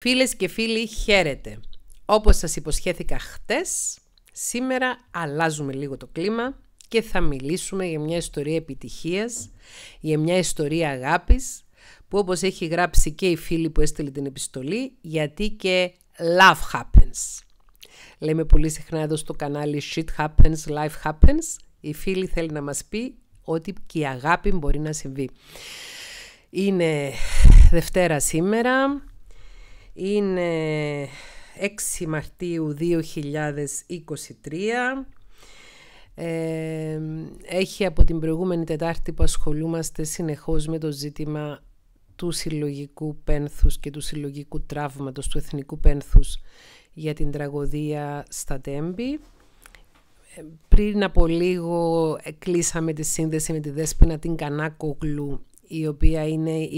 Φίλες και φίλοι, χαίρετε. Όπως σας υποσχέθηκα χτες, σήμερα αλλάζουμε λίγο το κλίμα και θα μιλήσουμε για μια ιστορία επιτυχίας, για μια ιστορία αγάπης, που όπως έχει γράψει και η φίλη που έστειλε την επιστολή, γιατί και love happens. Λέμε πολύ συχνά εδώ στο κανάλι shit happens, life happens. Η φίλη θέλει να μας πει ότι και η αγάπη μπορεί να συμβεί. Είναι Δευτέρα σήμερα, είναι 6 Μαρτίου 2023. Ε, έχει από την προηγούμενη Τετάρτη που ασχολούμαστε συνεχώς με το ζήτημα του συλλογικού πένθους και του συλλογικού τραύματος, του εθνικού πένθους για την τραγωδία στα Τέμπη. Ε, πριν από λίγο κλείσαμε τη σύνδεση με τη Δέσποινα την Κανάκογλου, η οποία είναι η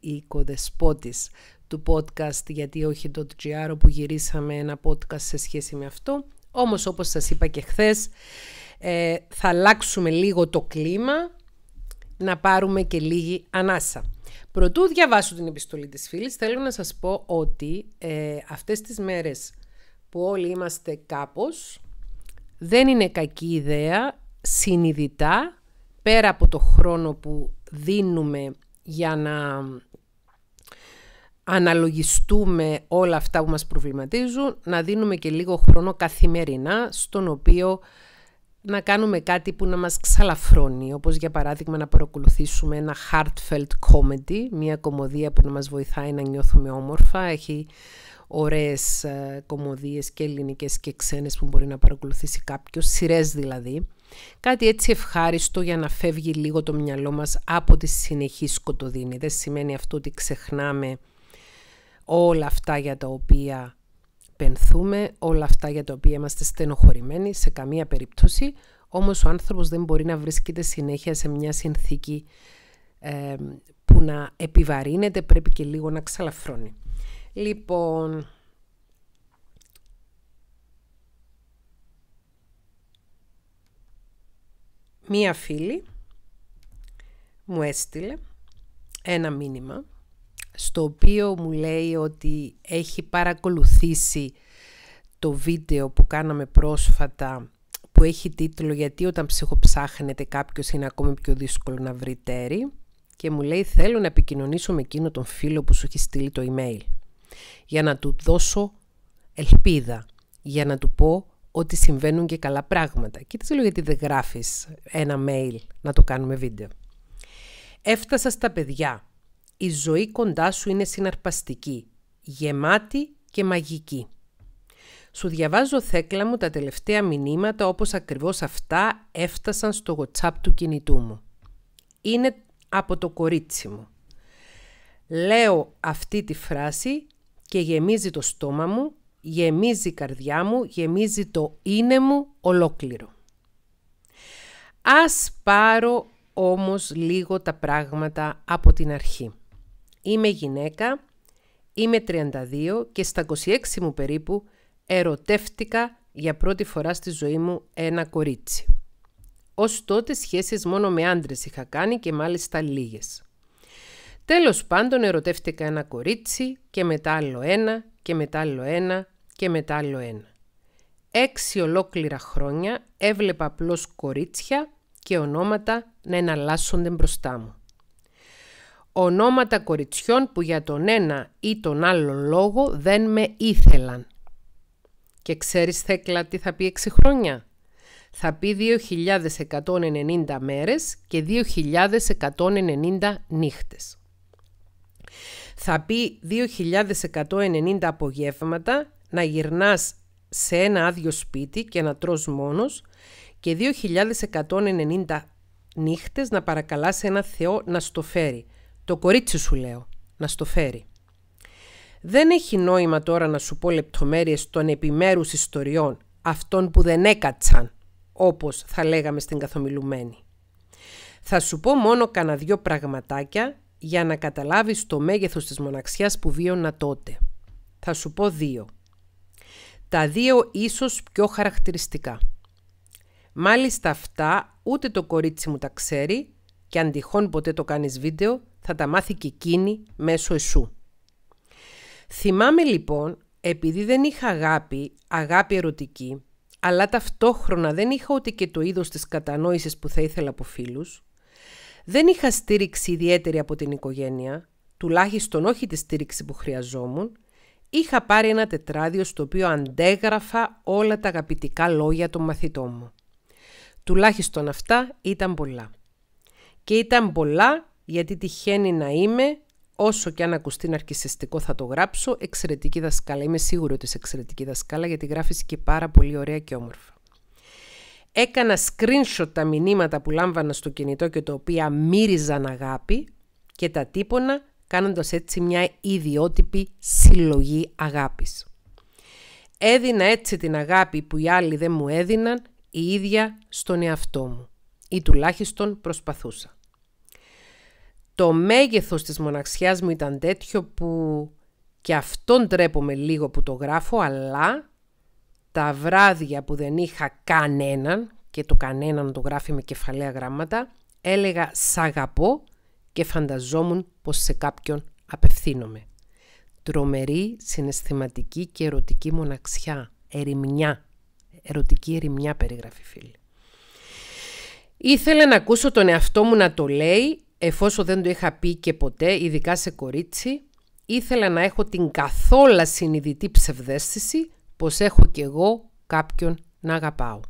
οικοδεσπότης του podcast γιατί όχι το .gr που γυρίσαμε ένα podcast σε σχέση με αυτό. Όμως όπως σας είπα και χθες ε, θα αλλάξουμε λίγο το κλίμα να πάρουμε και λίγη ανάσα. Προτού διαβάσω την επιστολή της φίλης θέλω να σας πω ότι ε, αυτές τις μέρες που όλοι είμαστε κάπως δεν είναι κακή ιδέα συνειδητά πέρα από το χρόνο που δίνουμε για να αναλογιστούμε όλα αυτά που μας προβληματίζουν, να δίνουμε και λίγο χρόνο καθημερινά, στον οποίο να κάνουμε κάτι που να μας ξαλαφρώνει, όπως για παράδειγμα να παρακολουθήσουμε ένα heartfelt comedy, μια κομμωδία που να μας βοηθάει να νιώθουμε όμορφα, έχει ωραίες ε, κομμωδίες και ελληνικές και ξένες που μπορεί να παρακολουθήσει κάποιος, σειρές δηλαδή. Κάτι έτσι ευχάριστο για να φεύγει λίγο το μυαλό μας από τη συνεχή σκοτωδίνη. Δεν σημαίνει αυτό ότι ξεχνάμε όλα αυτά για τα οποία πενθούμε, όλα αυτά για τα οποία είμαστε στενοχωρημένοι σε καμία περίπτωση, όμως ο άνθρωπος δεν μπορεί να βρίσκεται συνέχεια σε μια συνθήκη που να επιβαρύνεται, πρέπει και λίγο να ξαλαφρώνει. Λοιπόν, μία φίλη μου έστειλε ένα μήνυμα στο οποίο μου λέει ότι έχει παρακολουθήσει το βίντεο που κάναμε πρόσφατα που έχει τίτλο «Γιατί όταν ψυχοψάχνετε κάποιος είναι ακόμη πιο δύσκολο να βρει τέρι» και μου λέει «Θέλω να επικοινωνήσω με εκείνο τον φίλο που σου έχει στείλει το email για να του δώσω ελπίδα, για να του πω ότι συμβαίνουν και καλά πράγματα». Και της λέω «Γιατί δεν γράφεις ένα mail να το κάνουμε βίντεο». Έφτασα στα παιδιά η ζωή κοντά σου είναι συναρπαστική, γεμάτη και μαγική. Σου διαβάζω θέκλα μου τα τελευταία μηνύματα όπως ακριβώς αυτά έφτασαν στο WhatsApp του κινητού μου. Είναι από το κορίτσι μου. Λέω αυτή τη φράση και γεμίζει το στόμα μου, γεμίζει η καρδιά μου, γεμίζει το είναι μου ολόκληρο. Ας πάρω όμως λίγο τα πράγματα από την αρχή. Είμαι γυναίκα, είμαι 32 και στα 26 μου περίπου ερωτεύτηκα για πρώτη φορά στη ζωή μου ένα κορίτσι. Ως τότε σχέσεις μόνο με άντρες είχα κάνει και μάλιστα λίγες. Τέλος πάντων ερωτεύτηκα ένα κορίτσι και μετά άλλο ένα και μετά άλλο ένα και μετά άλλο ένα. Έξι ολόκληρα χρόνια έβλεπα απλώς κορίτσια και ονόματα να εναλλάσσονται μπροστά μου ονόματα κοριτσιών που για τον ένα ή τον άλλο λόγο δεν με ήθελαν. Και ξέρεις Θέκλα τι θα πει 6 χρόνια. Θα πει 2.190 μέρες και 2.190 νύχτες. Θα πει 2.190 απογεύματα να γυρνάς σε ένα άδειο σπίτι και να τρως μόνος και 2.190 νύχτες να παρακαλάς ένα Θεό να στο φέρει. Το κορίτσι σου λέω, να στο φέρει. Δεν έχει νόημα τώρα να σου πω λεπτομέρειες των επιμέρους ιστοριών, αυτών που δεν έκατσαν, όπως θα λέγαμε στην καθομιλουμένη. Θα σου πω μόνο κανένα δυο πραγματάκια για να καταλάβεις το μέγεθος της μοναξιάς που βίωνα τότε. Θα σου πω δύο. Τα δύο ίσως πιο χαρακτηριστικά. Μάλιστα αυτά ούτε το κορίτσι μου τα ξέρει και αν τυχόν ποτέ το κάνεις βίντεο θα τα μάθει και εκείνη μέσω εσού. Θυμάμαι λοιπόν, επειδή δεν είχα αγάπη, αγάπη ερωτική, αλλά ταυτόχρονα δεν είχα ούτε και το είδος της κατανόησης που θα ήθελα από φίλους, δεν είχα στήριξη ιδιαίτερη από την οικογένεια, τουλάχιστον όχι τη στήριξη που χρειαζόμουν, είχα πάρει ένα τετράδιο στο οποίο αντέγραφα όλα τα αγαπητικά λόγια των μαθητών μου. Τουλάχιστον αυτά ήταν πολλά. Και ήταν πολλά γιατί τυχαίνει να είμαι, όσο και αν ακουστεί ναρκισιστικό θα το γράψω, εξαιρετική δασκάλα. Είμαι σίγουρη ότι είσαι εξαιρετική δασκάλα γιατί γράφεις και πάρα πολύ ωραία και όμορφα. Έκανα screenshot τα μηνύματα που λάμβανα στο κινητό και τα οποία μύριζαν αγάπη και τα τύπωνα κάνοντας έτσι μια ιδιότυπη συλλογή αγάπης. Έδινα έτσι την αγάπη που οι άλλοι δεν μου έδιναν η ίδια στον εαυτό μου ή τουλάχιστον προσπαθούσα. Το μέγεθος της μοναξιάς μου ήταν τέτοιο που και αυτόν τρέπομαι λίγο που το γράφω, αλλά τα βράδια που δεν είχα κανέναν, και το κανέναν το γράφει με κεφαλαία γράμματα, έλεγα «Σ' αγαπώ» και φανταζόμουν πως σε κάποιον απευθύνομαι. Τρομερή, συναισθηματική και ερωτική μοναξιά. Ερημιά. Ερωτική ερημιά περιγράφει φίλη. Ήθελα να ακούσω τον εαυτό μου να το λέει εφόσον δεν το είχα πει και ποτέ, ειδικά σε κορίτσι, ήθελα να έχω την καθόλα συνειδητή ψευδέστηση πως έχω κι εγώ κάποιον να αγαπάω.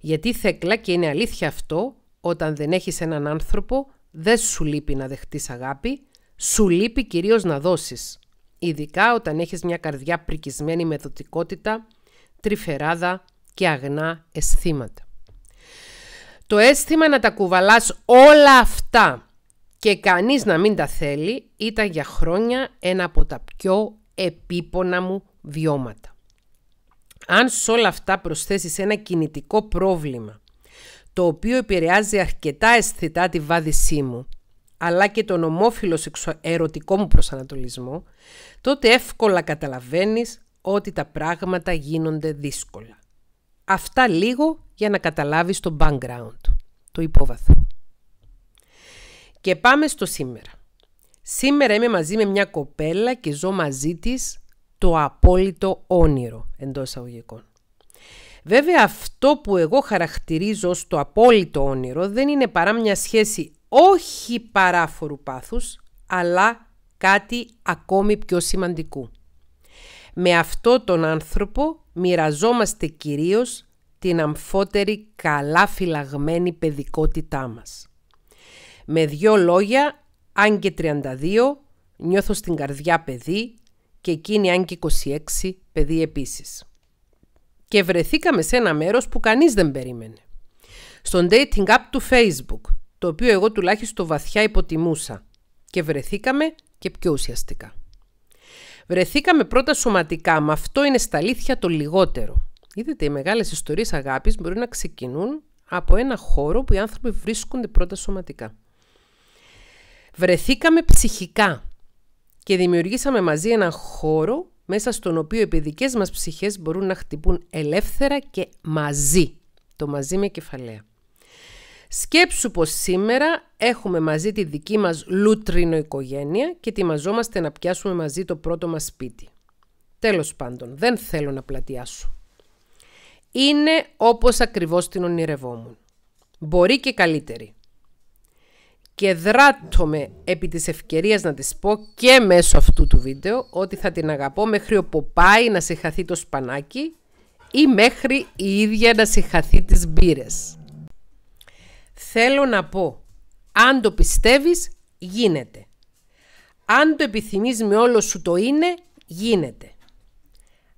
Γιατί θεκλά και είναι αλήθεια αυτό, όταν δεν έχεις έναν άνθρωπο, δεν σου λείπει να δεχτείς αγάπη, σου λείπει κυρίως να δώσεις. Ειδικά όταν έχεις μια καρδιά πρικισμένη με δοτικότητα, τρυφεράδα και αγνά αισθήματα. Το αίσθημα να τα κουβαλάς όλα αυτά και κανείς να μην τα θέλει ήταν για χρόνια ένα από τα πιο επίπονα μου βιώματα. Αν σε όλα αυτά προσθέσεις ένα κινητικό πρόβλημα, το οποίο επηρεάζει αρκετά αισθητά τη βάδισή μου, αλλά και τον ομόφυλο ερωτικό μου προσανατολισμό, τότε εύκολα καταλαβαίνεις ότι τα πράγματα γίνονται δύσκολα. Αυτά λίγο για να καταλάβεις το background, το υπόβαθρο. Και πάμε στο σήμερα. Σήμερα είμαι μαζί με μια κοπέλα και ζω μαζί της το απόλυτο όνειρο εντός αγωγικών. Βέβαια αυτό που εγώ χαρακτηρίζω ως το απόλυτο όνειρο δεν είναι παρά μια σχέση όχι παράφορου πάθους, αλλά κάτι ακόμη πιο σημαντικού. Με αυτό τον άνθρωπο μοιραζόμαστε κυρίως την αμφότερη καλά φυλαγμένη παιδικότητά μας. Με δυο λόγια, αν και 32, νιώθω στην καρδιά παιδί και εκείνη αν και 26, παιδί επίσης. Και βρεθήκαμε σε ένα μέρος που κανείς δεν περίμενε. Στον dating app του Facebook, το οποίο εγώ τουλάχιστον βαθιά υποτιμούσα. Και βρεθήκαμε και πιο ουσιαστικά. Βρεθήκαμε πρώτα σωματικά, μα αυτό είναι στα αλήθεια το λιγότερο. Είδατε, οι μεγάλες ιστορίες αγάπης μπορούν να ξεκινούν από ένα χώρο που οι άνθρωποι βρίσκονται πρώτα σωματικά. Βρεθήκαμε ψυχικά και δημιουργήσαμε μαζί ένα χώρο μέσα στον οποίο οι παιδικές μας ψυχές μπορούν να χτυπούν ελεύθερα και μαζί. Το μαζί με κεφαλαία. Σκέψου πως σήμερα έχουμε μαζί τη δική μας λούτρινο οικογένεια και ετοιμαζόμαστε να πιάσουμε μαζί το πρώτο μας σπίτι. Τέλος πάντων, δεν θέλω να πλατιάσω. Είναι όπως ακριβώς την ονειρευόμουν. Μπορεί και καλύτερη. Και δράττομαι επί της ευκαιρίας να της πω και μέσω αυτού του βίντεο ότι θα την αγαπώ μέχρι όπου πάει να συχαθεί το σπανάκι ή μέχρι η ίδια να συχαθεί τις μπύρες. Θέλω να πω, αν το πιστεύεις, γίνεται. Αν το επιθυμείς με όλο σου το είναι, γίνεται.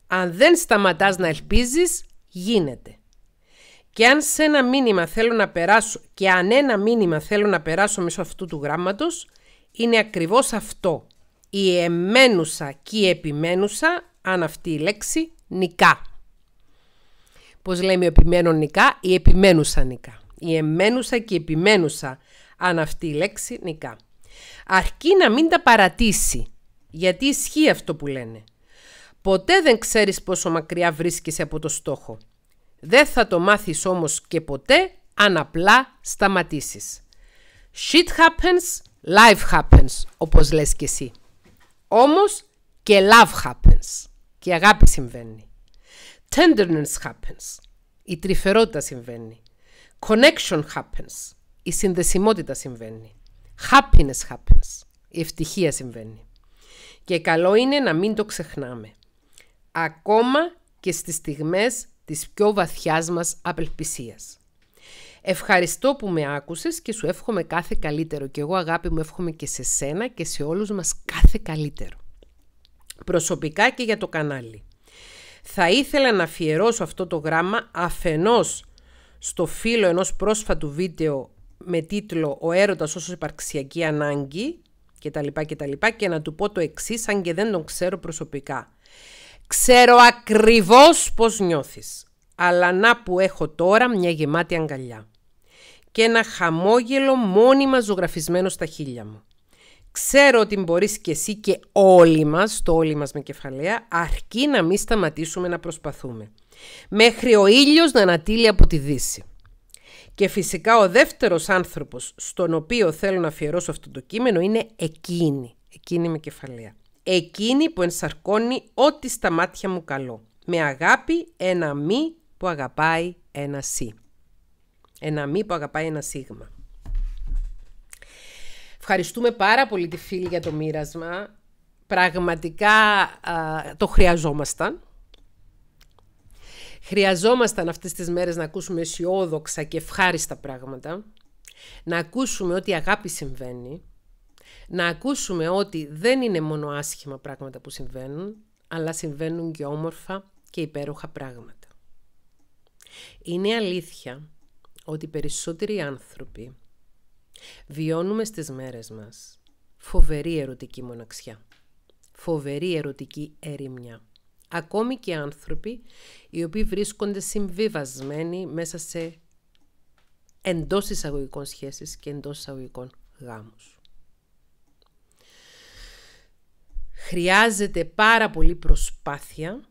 Αν δεν σταματάς να ελπίζεις, γίνεται. Και αν σε ένα μήνυμα θέλω να περάσω και αν ένα μήνυμα θέλω να περάσω μέσω αυτού του γράμματος, είναι ακριβώς αυτό. Η εμένουσα και η επιμένουσα, αν αυτή η λέξη, νικά. Πώς λέμε επιμένω νικά, η επιμένουσα νικά. Η εμένουσα και η επιμένουσα, αν αυτή η λέξη νικά. Αρκεί να μην τα παρατήσει, γιατί ισχύει αυτό που λένε. Ποτέ δεν ξέρεις πόσο μακριά βρίσκεσαι από το στόχο. Δεν θα το μάθεις όμως και ποτέ αν απλά σταματήσεις. Shit happens, life happens, όπως λες και εσύ. Όμως και love happens. Και αγάπη συμβαίνει. Tenderness happens. Η τρυφερότητα συμβαίνει. Connection happens. Η συνδεσιμότητα συμβαίνει. Happiness happens. Η ευτυχία συμβαίνει. Και καλό είναι να μην το ξεχνάμε. Ακόμα και στις στιγμές της πιο βαθιάς μας απελπισίας. Ευχαριστώ που με άκουσες και σου εύχομαι κάθε καλύτερο. Και εγώ αγάπη μου εύχομαι και σε σένα και σε όλους μας κάθε καλύτερο. Προσωπικά και για το κανάλι. Θα ήθελα να αφιερώσω αυτό το γράμμα αφενός στο φύλλο ενός πρόσφατου βίντεο με τίτλο «Ο έρωτας ως υπαρξιακή ανάγκη» και τα λοιπά και τα λοιπά και να του πω το εξής αν και δεν τον ξέρω προσωπικά. Ξέρω ακριβώς πώς νιώθεις, αλλά να που έχω τώρα μια γεμάτη αγκαλιά και ένα χαμόγελο μόνιμα ζωγραφισμένο στα χείλια μου. Ξέρω ότι μπορείς και εσύ και όλοι μας, το όλοι μας με κεφαλαία, αρκεί να μην σταματήσουμε να προσπαθούμε. Μέχρι ο ήλιος να ανατείλει από τη Δύση. Και φυσικά ο δεύτερος άνθρωπος στον οποίο θέλω να αφιερώσω αυτό το κείμενο είναι εκείνη, εκείνη με κεφαλαία. Εκείνη που ενσαρκώνει ό,τι στα μάτια μου καλό. Με αγάπη ένα μη που αγαπάει ένα σι. Ένα μη που αγαπάει ένα σίγμα. Ευχαριστούμε πάρα πολύ τη φίλη για το μοίρασμα. Πραγματικά το χρειαζόμασταν. Χρειαζόμασταν αυτές τις μέρες να ακούσουμε αισιόδοξα και ευχάριστα πράγματα. Να ακούσουμε ότι η αγάπη συμβαίνει. Να ακούσουμε ότι δεν είναι μόνο άσχημα πράγματα που συμβαίνουν, αλλά συμβαίνουν και όμορφα και υπέροχα πράγματα. Είναι αλήθεια ότι περισσότεροι άνθρωποι Βιώνουμε στις μέρες μας φοβερή ερωτική μοναξιά, φοβερή ερωτική ερημιά. Ακόμη και άνθρωποι οι οποίοι βρίσκονται συμβιβασμένοι μέσα σε εντός εισαγωγικών σχέσεις και εντός εισαγωγικών γάμους. Χρειάζεται πάρα πολύ προσπάθεια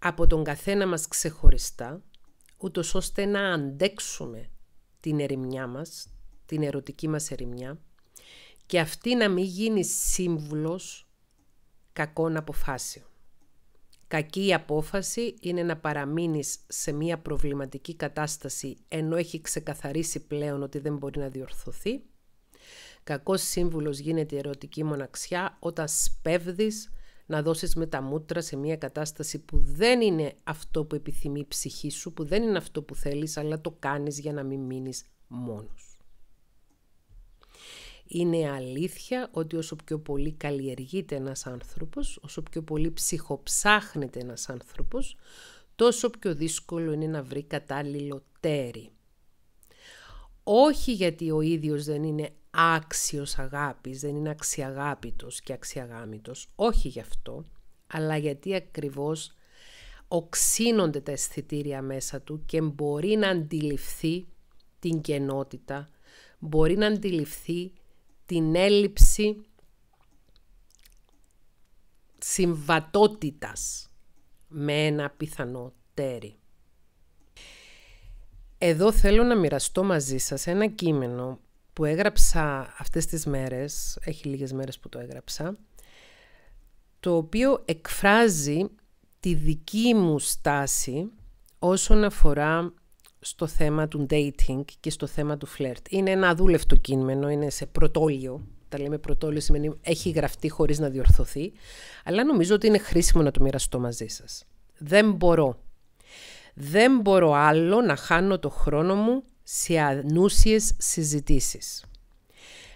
από τον καθένα μας ξεχωριστά, ούτως ώστε να αντέξουμε την ερημιά μας, την ερωτική μας ερημιά και αυτή να μην γίνει σύμβουλος κακών αποφάσεων. Κακή απόφαση είναι να παραμείνεις σε μια προβληματική κατάσταση ενώ έχει ξεκαθαρίσει πλέον ότι δεν μπορεί να διορθωθεί. Κακός σύμβουλος γίνεται η ερωτική μοναξιά όταν σπέβδεις να δώσεις με τα μούτρα σε μια κατάσταση που δεν είναι αυτό που επιθυμεί η ψυχή σου, που δεν είναι αυτό που θέλεις, αλλά το κάνεις για να μην μείνεις μόνος είναι αλήθεια ότι όσο πιο πολύ καλλιεργείται ένας άνθρωπος, όσο πιο πολύ ψυχοψάχνεται ένας άνθρωπος, τόσο πιο δύσκολο είναι να βρει κατάλληλο τέρι. Όχι γιατί ο ίδιος δεν είναι άξιος αγάπης, δεν είναι αξιαγάπητος και αξιαγάμητος, όχι γι' αυτό, αλλά γιατί ακριβώς οξύνονται τα αισθητήρια μέσα του και μπορεί να αντιληφθεί την κενότητα, μπορεί να αντιληφθεί την έλλειψη συμβατότητας με ένα πιθανό τέρι. Εδώ θέλω να μοιραστώ μαζί σας ένα κείμενο που έγραψα αυτές τις μέρες, έχει λίγες μέρες που το έγραψα, το οποίο εκφράζει τη δική μου στάση όσον αφορά στο θέμα του dating και στο θέμα του φλερτ. Είναι ένα αδούλευτο κείμενο, είναι σε πρωτόλιο. Τα λέμε πρωτόλιο σημαίνει έχει γραφτεί χωρίς να διορθωθεί, αλλά νομίζω ότι είναι χρήσιμο να το μοιραστώ μαζί σας. Δεν μπορώ. Δεν μπορώ άλλο να χάνω το χρόνο μου σε ανούσιες συζητήσεις.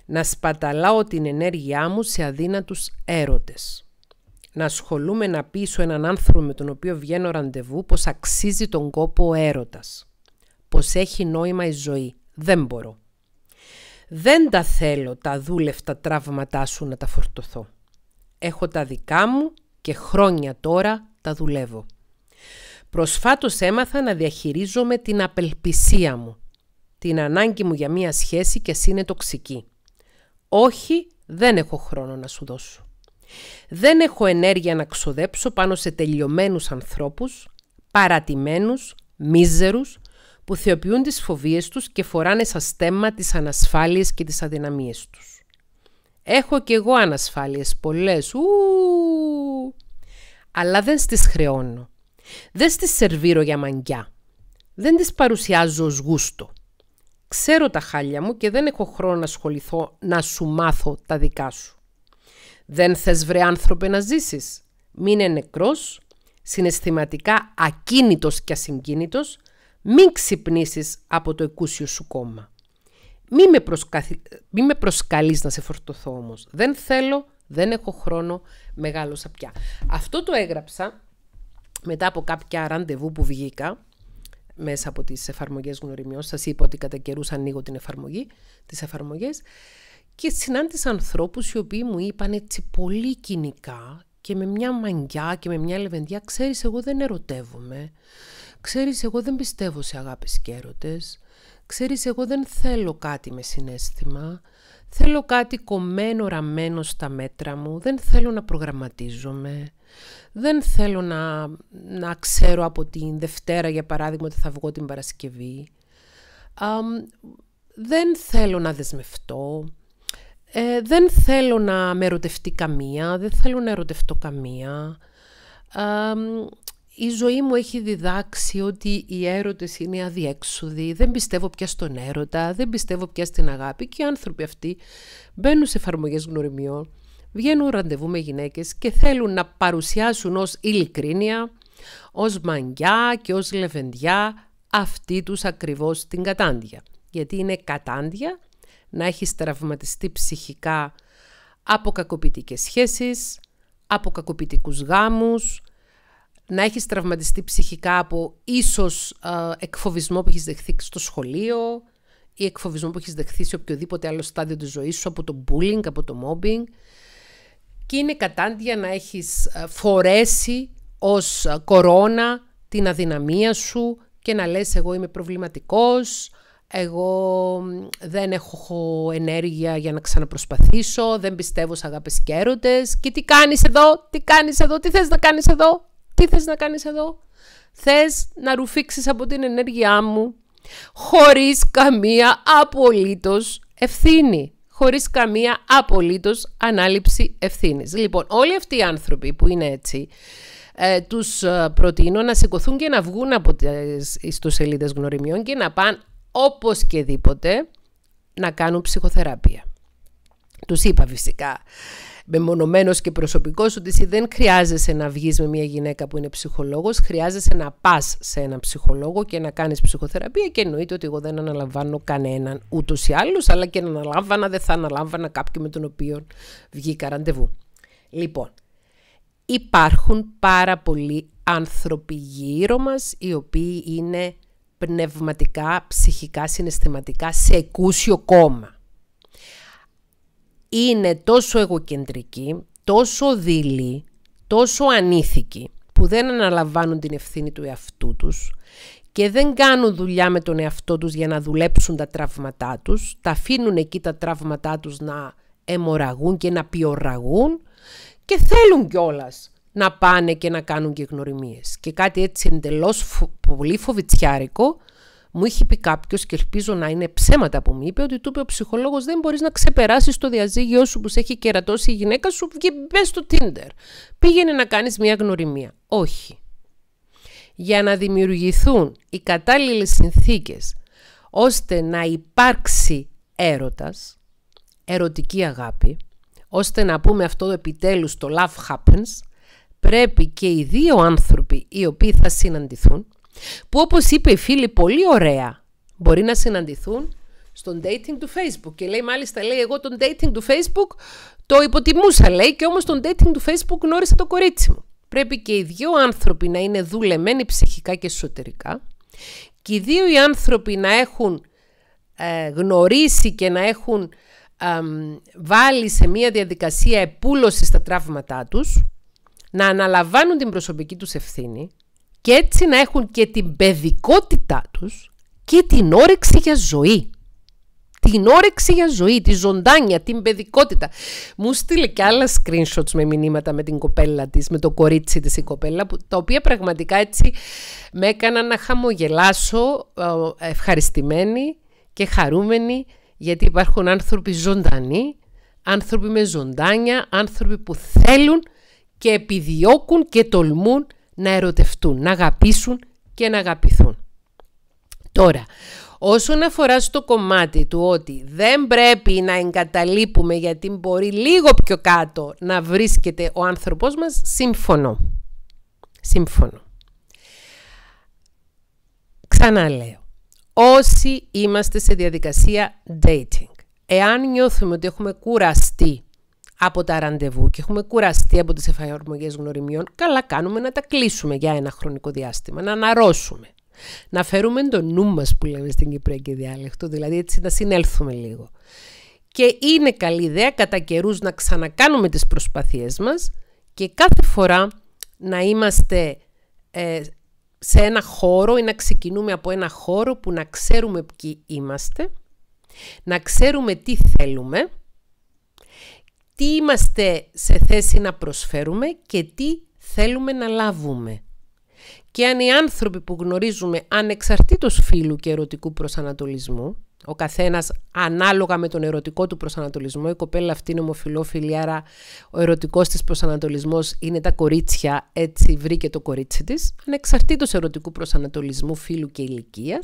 Να σπαταλάω την ενέργειά μου σε αδύνατους έρωτες. Να ασχολούμαι να πείσω έναν άνθρωπο με τον οποίο βγαίνω ραντεβού πως αξίζει τον κόπο ο έρωτας πως έχει νόημα η ζωή. Δεν μπορώ. Δεν τα θέλω τα δούλευτα τραύματά σου να τα φορτωθώ. Έχω τα δικά μου και χρόνια τώρα τα δουλεύω. Προσφάτως έμαθα να διαχειρίζομαι την απελπισία μου, την ανάγκη μου για μία σχέση και εσύ είναι τοξική. Όχι, δεν έχω χρόνο να σου δώσω. Δεν έχω ενέργεια να ξοδέψω πάνω σε τελειωμένους ανθρώπους, παρατημένους, μίζερους, που θεοποιούν τις φοβίες τους και φοράνε σαν στέμμα τις ανασφάλειες και τις αδυναμίες τους. Έχω κι εγώ ανασφάλειες πολλές, ου, αλλά δεν στις χρεώνω. Δεν στις σερβίρω για μαγκιά. Δεν τις παρουσιάζω ως γούστο. Ξέρω τα χάλια μου και δεν έχω χρόνο να ασχοληθώ να σου μάθω τα δικά σου. Δεν θες βρε άνθρωπε να ζήσεις. Μείνε νεκρός, συναισθηματικά ακίνητος και ασυγκίνητος, μην ξυπνήσεις από το εκούσιο σου κόμμα. Μην με, προσκαλεί προσκαλείς να σε φορτωθώ όμως. Δεν θέλω, δεν έχω χρόνο, μεγάλωσα πια. Αυτό το έγραψα μετά από κάποια ραντεβού που βγήκα μέσα από τις εφαρμογές γνωριμιών. Σας είπα ότι κατά καιρούς ανοίγω την εφαρμογή, τις εφαρμογές. Και συνάντησα ανθρώπους οι οποίοι μου είπαν έτσι πολύ κοινικά και με μια μαγιά και με μια λεβενδιά, ξέρεις εγώ δεν ερωτεύομαι Ξέρεις, εγώ δεν πιστεύω σε αγάπες και έρωτες. Ξέρεις, εγώ δεν θέλω κάτι με συνέστημα. Θέλω κάτι κομμένο, ραμμένο στα μέτρα μου. Δεν θέλω να προγραμματίζομαι. Δεν θέλω να, να ξέρω από την Δευτέρα, για παράδειγμα, ότι θα βγω την Παρασκευή. δεν θέλω να δεσμευτώ. Ε, δεν θέλω να με ερωτευτεί καμία. Δεν θέλω να ερωτευτώ καμία η ζωή μου έχει διδάξει ότι οι έρωτες είναι αδιέξοδοι, δεν πιστεύω πια στον έρωτα, δεν πιστεύω πια στην αγάπη και οι άνθρωποι αυτοί μπαίνουν σε εφαρμογές γνωριμιών, βγαίνουν ραντεβού με γυναίκες και θέλουν να παρουσιάσουν ως ειλικρίνεια, ως μαγιά και ως λεβεντιά αυτή τους ακριβώς την κατάντια. Γιατί είναι κατάντια να έχεις τραυματιστεί ψυχικά από κακοποιητικές σχέσεις, από κακοποιητικούς γάμους, να έχεις τραυματιστεί ψυχικά από ίσως εκφοβισμό που έχεις δεχθεί στο σχολείο ή εκφοβισμό που έχεις δεχθεί σε οποιοδήποτε άλλο στάδιο της ζωής σου από το bullying, από το mobbing και είναι κατάντια να έχεις φορέσει ως κορώνα την αδυναμία σου και να λες εγώ είμαι προβληματικός, εγώ δεν έχω ενέργεια για να ξαναπροσπαθήσω, δεν πιστεύω σε αγάπες και έρωτες και τι κάνεις εδώ, τι κάνεις εδώ, τι θες να κάνεις εδώ, τι θες να κάνεις εδώ. Θες να ρουφήξεις από την ενέργειά μου χωρίς καμία απολύτως ευθύνη. Χωρίς καμία απολύτως ανάληψη ευθύνης. Λοιπόν, όλοι αυτοί οι άνθρωποι που είναι έτσι, ε, τους ε, προτείνω να σηκωθούν και να βγουν από τις ιστοσελίδες γνωριμιών και να πάνε όπως και δίποτε να κάνουν ψυχοθεραπεία. Τους είπα φυσικά Μεμονωμένος και προσωπικός ότι εσύ δεν χρειάζεσαι να βγεις με μια γυναίκα που είναι ψυχολόγος, χρειάζεσαι να πας σε έναν ψυχολόγο και να κάνεις ψυχοθεραπεία και εννοείται ότι εγώ δεν αναλαμβάνω κανέναν ούτως ή άλλως, αλλά και να αναλάμβανα δεν θα αναλάμβανα κάποιον με τον οποίο βγήκα ραντεβού. Λοιπόν, υπάρχουν πάρα πολλοί άνθρωποι γύρω μας οι οποίοι είναι πνευματικά, ψυχικά, συναισθηματικά σε εκούσιο κόμμα είναι τόσο εγωκεντρικοί, τόσο δειλή, τόσο ανήθικοι που δεν αναλαμβάνουν την ευθύνη του εαυτού τους και δεν κάνουν δουλειά με τον εαυτό τους για να δουλέψουν τα τραύματά τους, τα αφήνουν εκεί τα τραύματά τους να εμοραγούν και να πιοραγούν και θέλουν κιόλας να πάνε και να κάνουν και γνωριμίες. Και κάτι έτσι εντελώς πολύ φοβητσιάρικο μου είχε πει κάποιος και ελπίζω να είναι ψέματα που μου είπε ότι του είπε ο ψυχολόγος: Δεν μπορείς να ξεπεράσεις το διαζύγιο σου που σε έχει κερατώσει η γυναίκα σου και μπες στο Tinder. Πήγαινε να κάνεις μια γνωριμία. Όχι. Για να δημιουργηθούν οι κατάλληλες συνθήκες ώστε να υπάρξει έρωτας, ερωτική αγάπη, ώστε να πούμε αυτό επιτέλους το love happens, πρέπει και οι δύο άνθρωποι οι οποίοι θα συναντηθούν που όπως είπε η φίλη πολύ ωραία, μπορεί να συναντηθούν στον dating του Facebook. Και λέει μάλιστα, λέει εγώ τον dating του Facebook το υποτιμούσα λέει και όμως τον dating του Facebook γνώρισα το κορίτσι μου. Πρέπει και οι δύο άνθρωποι να είναι δουλεμένοι ψυχικά και εσωτερικά και οι δύο οι άνθρωποι να έχουν ε, γνωρίσει και να έχουν βάλει σε μια διαδικασία επούλωσης στα τραύματά τους, να αναλαμβάνουν την προσωπική τους ευθύνη, και έτσι να έχουν και την παιδικότητά τους και την όρεξη για ζωή. Την όρεξη για ζωή, τη ζωντάνια, την παιδικότητα. Μου στείλε και άλλα screenshots με μηνύματα με την κοπέλα της, με το κορίτσι της η κοπέλα, τα οποία πραγματικά έτσι με έκανα να χαμογελάσω ε, ευχαριστημένη και χαρούμενη, γιατί υπάρχουν άνθρωποι ζωντανοί, άνθρωποι με ζωντάνια, άνθρωποι που θέλουν και επιδιώκουν και τολμούν να ερωτευτούν, να αγαπήσουν και να αγαπηθούν. Τώρα, όσον αφορά στο κομμάτι του ότι δεν πρέπει να εγκαταλείπουμε γιατί μπορεί λίγο πιο κάτω να βρίσκεται ο άνθρωπός μας, Σύμφωνο. σύμφωνο. Ξαναλέω, όσοι είμαστε σε διαδικασία dating, εάν νιώθουμε ότι έχουμε κουραστεί από τα ραντεβού και έχουμε κουραστεί από τις εφαρμογές γνωριμιών, καλά κάνουμε να τα κλείσουμε για ένα χρονικό διάστημα, να αναρρώσουμε. Να φέρουμε το νου μας που λέμε στην Κυπριακή διάλεκτο, δηλαδή έτσι να συνέλθουμε λίγο. Και είναι καλή ιδέα κατά καιρούς να ξανακάνουμε τις προσπαθίες μας και κάθε φορά να είμαστε ε, σε ένα χώρο ή να ξεκινούμε από ένα χώρο που να ξέρουμε ποιοι είμαστε, να ξέρουμε τι θέλουμε τι είμαστε σε θέση να προσφέρουμε και τι θέλουμε να λάβουμε. Και αν οι άνθρωποι που γνωρίζουμε ανεξαρτήτως φίλου και ερωτικού προσανατολισμού ο καθένας ανάλογα με τον ερωτικό του προσανατολισμό. Η κοπέλα αυτή είναι ομοφυλόφιλη, άρα ο ερωτικός της προσανατολισμός είναι τα κορίτσια, έτσι βρήκε το κορίτσι της, ανεξαρτήτως ερωτικού προσανατολισμού, φίλου και ηλικίας.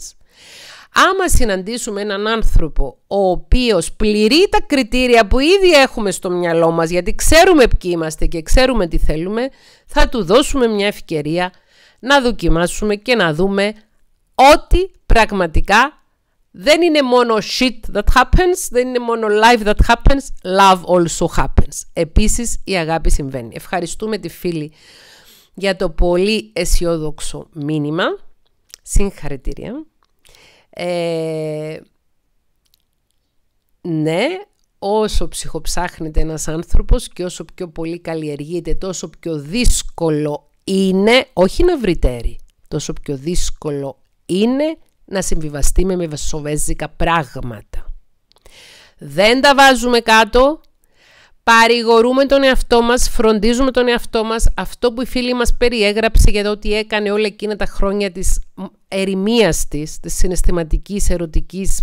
Άμα συναντήσουμε έναν άνθρωπο ο οποίος πληρεί τα κριτήρια που ήδη έχουμε στο μυαλό μας γιατί ξέρουμε ποιοι είμαστε και ξέρουμε τι θέλουμε, θα του δώσουμε μια ευκαιρία να δοκιμάσουμε και να δούμε ό,τι πραγματικά δεν είναι μόνο shit that happens, δεν είναι μόνο life that happens, love also happens. Επίσης η αγάπη συμβαίνει. Ευχαριστούμε τη φίλη για το πολύ αισιόδοξο μήνυμα. Συγχαρητήρια. Ε, ναι, όσο ψυχοψάχνεται ένας άνθρωπος και όσο πιο πολύ καλλιεργείται, τόσο πιο δύσκολο είναι, όχι να βρει τόσο πιο δύσκολο είναι να συμβιβαστεί με μεσοβέζικα πράγματα. Δεν τα βάζουμε κάτω, παρηγορούμε τον εαυτό μας, φροντίζουμε τον εαυτό μας. Αυτό που η φίλη μας περιέγραψε για το ότι έκανε όλα εκείνα τα χρόνια της ερημίας της, της συναισθηματικής, ερωτικής,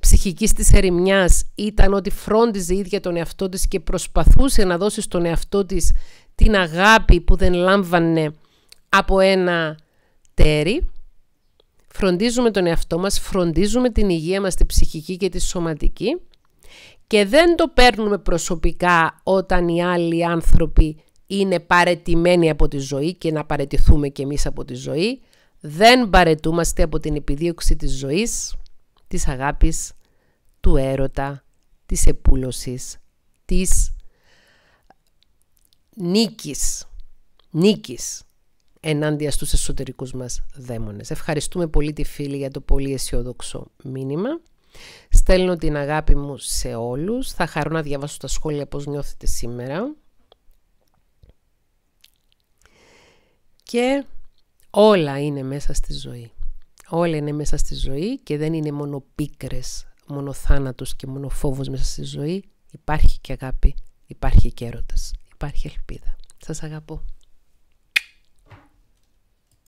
ψυχικής της ερημιάς, ήταν ότι φρόντιζε η ίδια τον εαυτό της και προσπαθούσε να δώσει στον εαυτό της την αγάπη που δεν λάμβανε από ένα τέρι φροντίζουμε τον εαυτό μας, φροντίζουμε την υγεία μας, τη ψυχική και τη σωματική και δεν το παίρνουμε προσωπικά όταν οι άλλοι άνθρωποι είναι παρετημένοι από τη ζωή και να παρετηθούμε κι εμείς από τη ζωή. Δεν παρετούμαστε από την επιδίωξη της ζωής, της αγάπης, του έρωτα, της επούλωσης, της νίκης. Νίκης ενάντια στους εσωτερικούς μας δαίμονες. Ευχαριστούμε πολύ τη φίλη για το πολύ αισιόδοξο μήνυμα. Στέλνω την αγάπη μου σε όλους. Θα χαρώ να διαβάσω τα σχόλια πώς νιώθετε σήμερα. Και όλα είναι μέσα στη ζωή. Όλα είναι μέσα στη ζωή και δεν είναι μόνο πίκρες, μόνο θάνατος και μόνο φόβος μέσα στη ζωή. Υπάρχει και αγάπη, υπάρχει και έρωτας, υπάρχει ελπίδα. Σας αγαπώ.